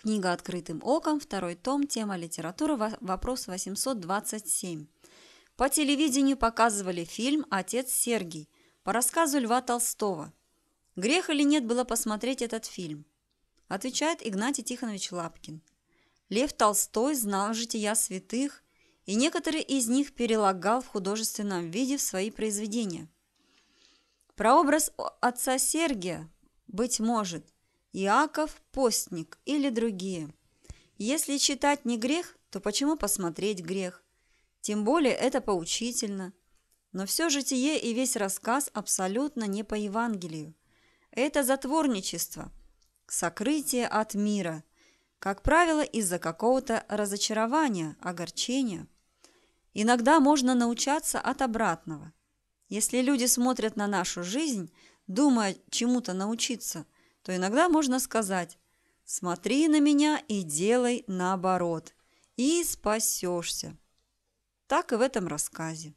Книга «Открытым оком», второй том, тема литература, вопрос 827. По телевидению показывали фильм «Отец Сергий» по рассказу Льва Толстого. Грех или нет было посмотреть этот фильм? Отвечает Игнатий Тихонович Лапкин. Лев Толстой знал жития святых, и некоторые из них перелагал в художественном виде в свои произведения. Про образ отца Сергия, быть может – Иаков Постник или другие. Если читать не грех, то почему посмотреть грех? Тем более это поучительно. Но все житие и весь рассказ абсолютно не по Евангелию. Это затворничество, сокрытие от мира, как правило, из-за какого-то разочарования, огорчения. Иногда можно научаться от обратного. Если люди смотрят на нашу жизнь, думая чему-то научиться – то иногда можно сказать «смотри на меня и делай наоборот, и спасешься». Так и в этом рассказе.